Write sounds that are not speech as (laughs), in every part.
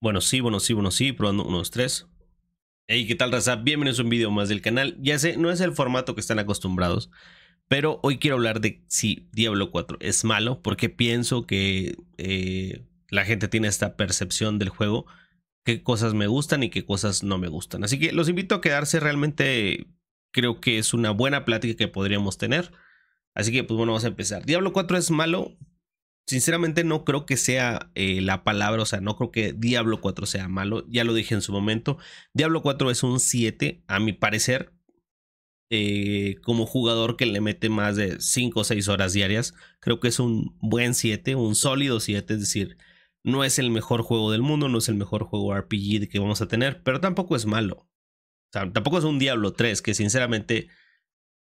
Bueno, sí, bueno, sí, bueno, sí, probando unos tres. Hey, ¿qué tal, raza? Bienvenidos a un video más del canal. Ya sé, no es el formato que están acostumbrados, pero hoy quiero hablar de si Diablo 4 es malo, porque pienso que eh, la gente tiene esta percepción del juego, qué cosas me gustan y qué cosas no me gustan. Así que los invito a quedarse, realmente creo que es una buena plática que podríamos tener. Así que, pues bueno, vamos a empezar. Diablo 4 es malo sinceramente no creo que sea eh, la palabra, o sea, no creo que Diablo 4 sea malo, ya lo dije en su momento, Diablo 4 es un 7, a mi parecer, eh, como jugador que le mete más de 5 o 6 horas diarias, creo que es un buen 7, un sólido 7, es decir, no es el mejor juego del mundo, no es el mejor juego RPG que vamos a tener, pero tampoco es malo. O sea, tampoco es un Diablo 3, que sinceramente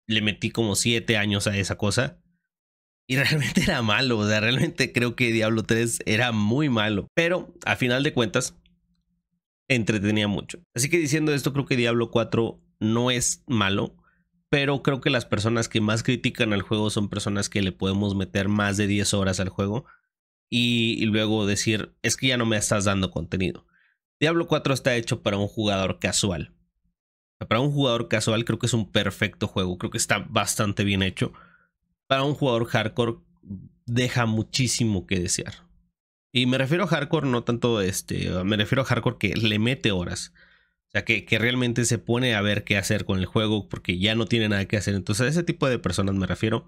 le metí como 7 años a esa cosa y realmente (laughs) era malo, o sea, realmente creo que Diablo 3 era muy malo. Pero a final de cuentas, entretenía mucho. Así que diciendo esto, creo que Diablo 4 no es malo, pero creo que las personas que más critican al juego son personas que le podemos meter más de 10 horas al juego y, y luego decir, es que ya no me estás dando contenido. Diablo 4 está hecho para un jugador casual. Para un jugador casual creo que es un perfecto juego, creo que está bastante bien hecho para un jugador hardcore deja muchísimo que desear. Y me refiero a hardcore, no tanto este, me refiero a hardcore que le mete horas. O sea, que, que realmente se pone a ver qué hacer con el juego porque ya no tiene nada que hacer. Entonces a ese tipo de personas me refiero.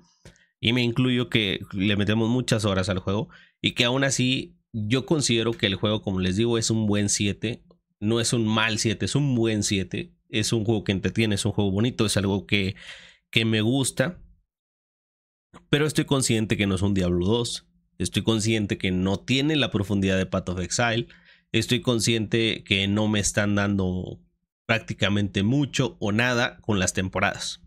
Y me incluyo que le metemos muchas horas al juego. Y que aún así yo considero que el juego, como les digo, es un buen 7. No es un mal 7, es un buen 7. Es un juego que entretiene, es un juego bonito, es algo que, que me gusta. Pero estoy consciente que no es un Diablo 2. Estoy consciente que no tiene la profundidad de Path of Exile. Estoy consciente que no me están dando prácticamente mucho o nada con las temporadas.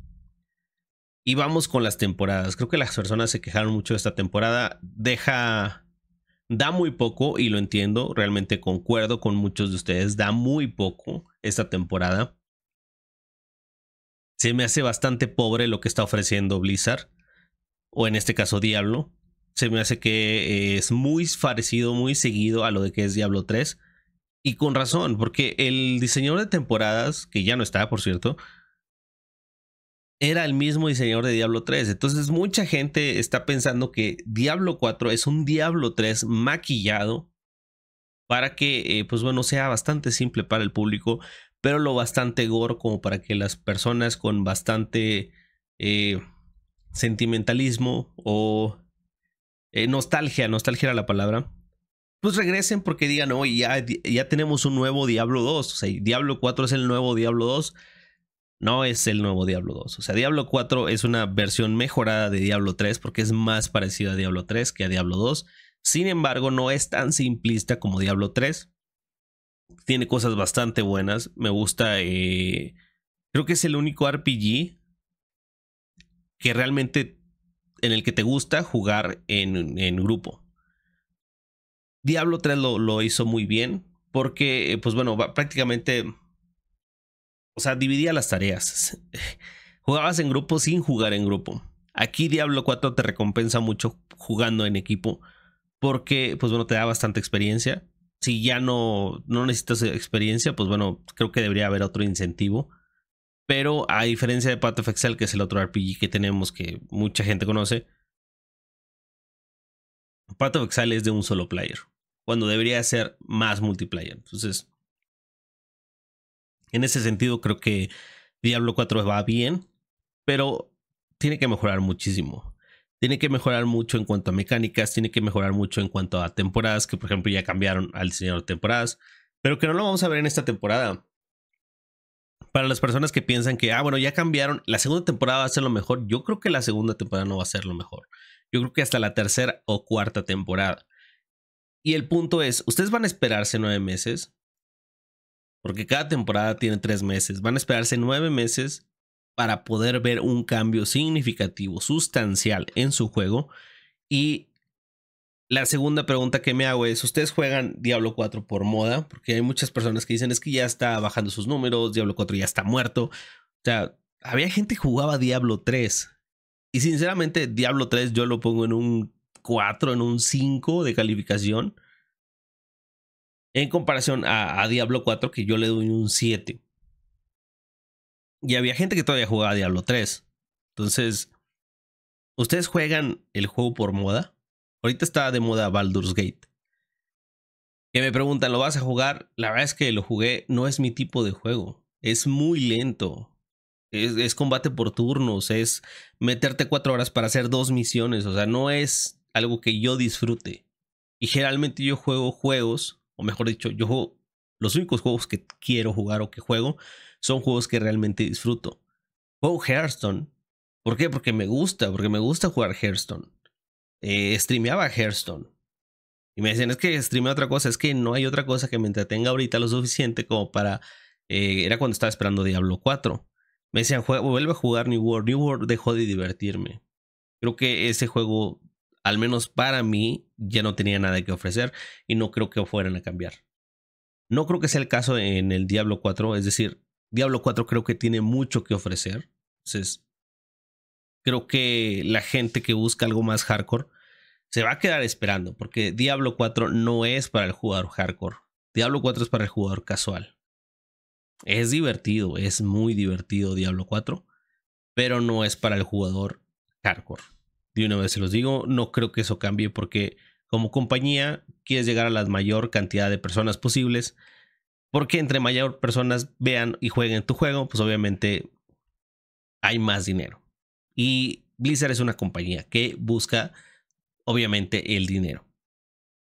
Y vamos con las temporadas. Creo que las personas se quejaron mucho de esta temporada. Deja. Da muy poco, y lo entiendo, realmente concuerdo con muchos de ustedes. Da muy poco esta temporada. Se me hace bastante pobre lo que está ofreciendo Blizzard o en este caso Diablo, se me hace que es muy parecido, muy seguido a lo de que es Diablo 3. Y con razón, porque el diseñador de temporadas, que ya no está, por cierto, era el mismo diseñador de Diablo 3. Entonces mucha gente está pensando que Diablo 4 es un Diablo 3 maquillado para que, eh, pues bueno, sea bastante simple para el público, pero lo bastante gore como para que las personas con bastante... Eh, sentimentalismo o eh, nostalgia, nostalgia era la palabra, pues regresen porque digan, oye, ya, ya tenemos un nuevo Diablo 2, o sea, Diablo 4 es el nuevo Diablo 2, no es el nuevo Diablo 2, o sea, Diablo 4 es una versión mejorada de Diablo 3 porque es más parecido a Diablo 3 que a Diablo 2, sin embargo, no es tan simplista como Diablo 3, tiene cosas bastante buenas, me gusta, eh, creo que es el único RPG que realmente en el que te gusta jugar en, grupo. Diablo 3 lo, hizo muy bien porque, pues bueno, prácticamente, o sea, dividía las tareas. (laughs) Jugabas en grupo sin jugar en grupo. Aquí Diablo 4 te recompensa mucho jugando en equipo porque, pues bueno, te da bastante experiencia. Si ya no, no necesitas experiencia, pues bueno, creo que debería haber otro incentivo pero a diferencia de Path of Exile, que es el otro RPG que tenemos que mucha gente conoce, Path of Exile es de un solo player, cuando debería ser más multiplayer. Entonces, en ese sentido creo que Diablo 4 va bien, pero tiene que mejorar muchísimo. Tiene que mejorar mucho en cuanto a mecánicas, tiene que mejorar mucho en cuanto a temporadas, que por ejemplo ya cambiaron al diseñador de temporadas, pero que no lo vamos a ver en esta temporada para las personas que piensan que, ah, bueno, ya cambiaron, la segunda temporada va a ser lo mejor, yo creo que la segunda temporada no va a ser lo mejor. Yo creo que hasta la tercera o cuarta temporada. Y el punto es, ¿ustedes van a esperarse nueve meses? Porque cada temporada tiene tres meses. Van a esperarse nueve meses para poder ver un cambio significativo, sustancial en su juego. Y la segunda pregunta que me hago es, ¿ustedes juegan Diablo 4 por moda? Porque hay muchas personas que dicen, es que ya está bajando sus números, Diablo 4 ya está muerto. O sea, había gente que jugaba Diablo 3. Y sinceramente, Diablo 3 yo lo pongo en un 4, en un 5 de calificación. En comparación a, a Diablo 4, que yo le doy un 7. Y había gente que todavía jugaba Diablo 3. Entonces, ¿ustedes juegan el juego por moda? Ahorita está de moda Baldur's Gate. Que me preguntan, ¿lo vas a jugar? La verdad es que lo jugué, no es mi tipo de juego. Es muy lento. Es, combate por turnos, es meterte cuatro horas para hacer dos misiones. O sea, no es algo que yo disfrute. Y generalmente yo juego juegos, o mejor dicho, yo juego, los únicos juegos que quiero jugar o que juego son juegos que realmente disfruto. Juego Hearthstone. ¿Por qué? Porque me gusta, porque me gusta jugar Hearthstone eh, streameaba Hearthstone. Y me decían, es que streamea otra cosa, es que no hay otra cosa que me entretenga ahorita lo suficiente como para... Eh, era cuando estaba esperando Diablo 4. Me decían, vuelve a jugar New World. New World dejó de divertirme. Creo que ese juego, al menos para mí, ya no tenía nada que ofrecer y no creo que fueran a cambiar. No creo que sea el caso en el Diablo 4, es decir, Diablo 4 creo que tiene mucho que ofrecer. Entonces, creo que la gente que busca algo más hardcore se va a quedar esperando, porque Diablo 4 no es para el jugador hardcore. Diablo 4 es para el jugador casual. Es divertido, es muy divertido Diablo 4, pero no es para el jugador hardcore. De una vez se los digo, no creo que eso cambie porque como compañía quieres llegar a la mayor cantidad de personas posibles, porque entre mayor personas vean y jueguen tu juego, pues obviamente hay más dinero. Y Blizzard es una compañía que busca, obviamente, el dinero.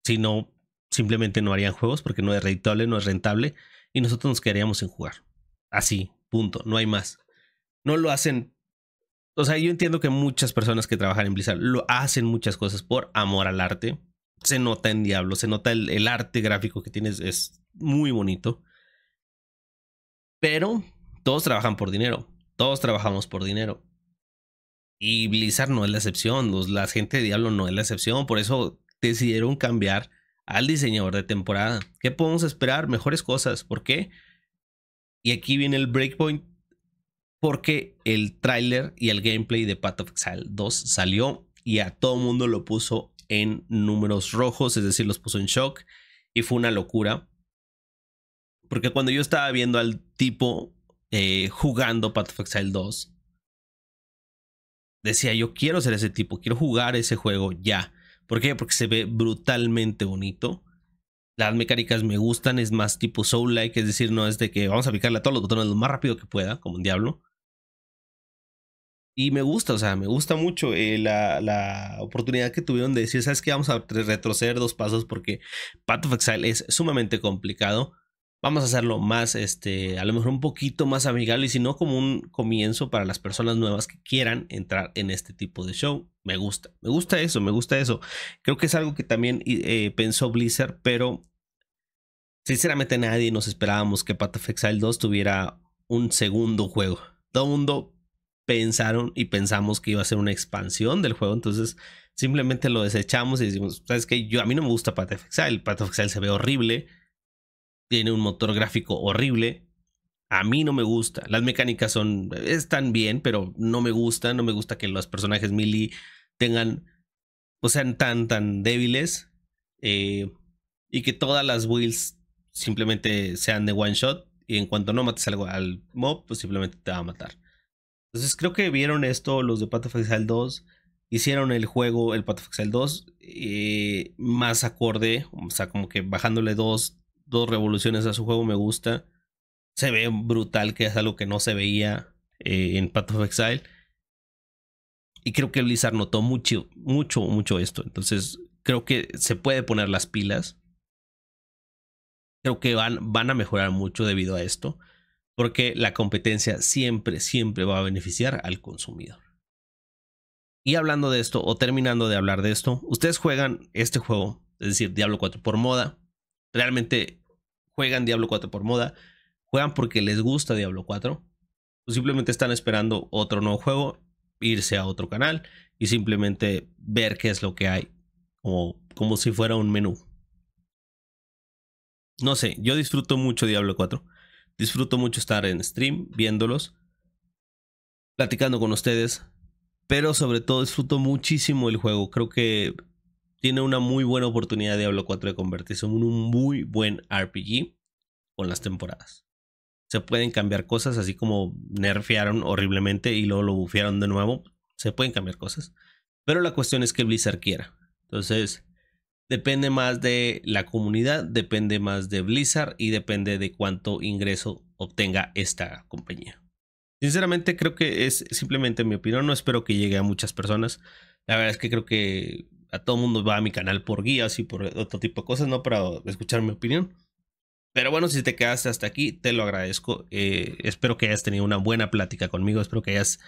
Si no, simplemente no harían juegos porque no es rentable, no es rentable. Y nosotros nos quedaríamos sin jugar. Así, punto. No hay más. No lo hacen. O sea, yo entiendo que muchas personas que trabajan en Blizzard lo hacen muchas cosas por amor al arte. Se nota en Diablo, se nota el, el arte gráfico que tienes, es muy bonito. Pero todos trabajan por dinero. Todos trabajamos por dinero. Y Blizzard no es la excepción, la gente de Diablo no es la excepción, por eso decidieron cambiar al diseñador de temporada. ¿Qué podemos esperar? Mejores cosas. ¿Por qué? Y aquí viene el breakpoint. Porque el tráiler y el gameplay de Path of Exile 2 salió y a todo mundo lo puso en números rojos, es decir, los puso en shock y fue una locura. Porque cuando yo estaba viendo al tipo eh, jugando Path of Exile 2, decía, yo quiero ser ese tipo, quiero jugar ese juego ya. ¿Por qué? Porque se ve brutalmente bonito. Las mecánicas me gustan, es más tipo soul-like, es decir, no es de que vamos a picarle a todos los botones lo más rápido que pueda, como un diablo. Y me gusta, o sea, me gusta mucho eh, la, la, oportunidad que tuvieron de decir, ¿sabes qué? Vamos a retroceder dos pasos porque Path of Exile es sumamente complicado vamos a hacerlo más, este, a lo mejor un poquito más amigable y si no como un comienzo para las personas nuevas que quieran entrar en este tipo de show. Me gusta, me gusta eso, me gusta eso. Creo que es algo que también eh, pensó Blizzard, pero sinceramente nadie nos esperábamos que Path of Exile 2 tuviera un segundo juego. Todo el mundo pensaron y pensamos que iba a ser una expansión del juego, entonces simplemente lo desechamos y decimos, sabes que yo a mí no me gusta Path of Exile, Path of Exile se ve horrible tiene un motor gráfico horrible. A mí no me gusta. Las mecánicas son. están bien, pero no me gusta. No me gusta que los personajes melee tengan. o pues, sean tan, tan débiles. Eh, y que todas las builds simplemente sean de one shot. Y en cuanto no mates algo al mob, pues simplemente te va a matar. Entonces creo que vieron esto los de Path of 2. Hicieron el juego, el Path of 2, eh, más acorde, o sea, como que bajándole dos dos revoluciones a su juego, me gusta. Se ve brutal, que es algo que no se veía eh, en Path of Exile. Y creo que Blizzard notó mucho, mucho, mucho esto. Entonces, creo que se puede poner las pilas. Creo que van, van a mejorar mucho debido a esto. Porque la competencia siempre, siempre va a beneficiar al consumidor. Y hablando de esto, o terminando de hablar de esto, ustedes juegan este juego, es decir, Diablo 4 por moda realmente juegan Diablo 4 por moda, juegan porque les gusta Diablo 4, o simplemente están esperando otro nuevo juego, irse a otro canal y simplemente ver qué es lo que hay, como, como si fuera un menú. No sé, yo disfruto mucho Diablo 4. Disfruto mucho estar en stream, viéndolos, platicando con ustedes, pero sobre todo disfruto muchísimo el juego. Creo que tiene una muy buena oportunidad de Diablo 4 de convertirse en un muy buen RPG con las temporadas. Se pueden cambiar cosas, así como nerfearon horriblemente y luego lo bufearon de nuevo. Se pueden cambiar cosas. Pero la cuestión es que Blizzard quiera. Entonces, depende más de la comunidad, depende más de Blizzard y depende de cuánto ingreso obtenga esta compañía. Sinceramente, creo que es simplemente mi opinión. No espero que llegue a muchas personas. La verdad es que creo que a todo el mundo va a mi canal por guías y por otro tipo de cosas, no para escuchar mi opinión. Pero bueno, si te quedaste hasta aquí, te lo agradezco. Eh, espero que hayas tenido una buena plática conmigo. Espero que hayas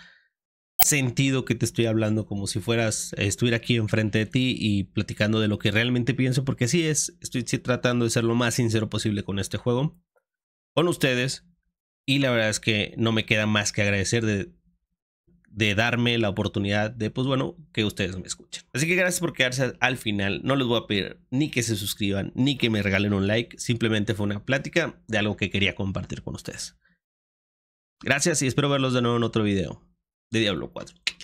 sentido que te estoy hablando como si fueras, estuviera aquí enfrente de ti y platicando de lo que realmente pienso, porque sí es. Estoy tratando de ser lo más sincero posible con este juego, con ustedes. Y la verdad es que no me queda más que agradecer de de darme la oportunidad de, pues bueno, que ustedes me escuchen. Así que gracias por quedarse al final. No les voy a pedir ni que se suscriban, ni que me regalen un like. Simplemente fue una plática de algo que quería compartir con ustedes. Gracias y espero verlos de nuevo en otro video de Diablo 4.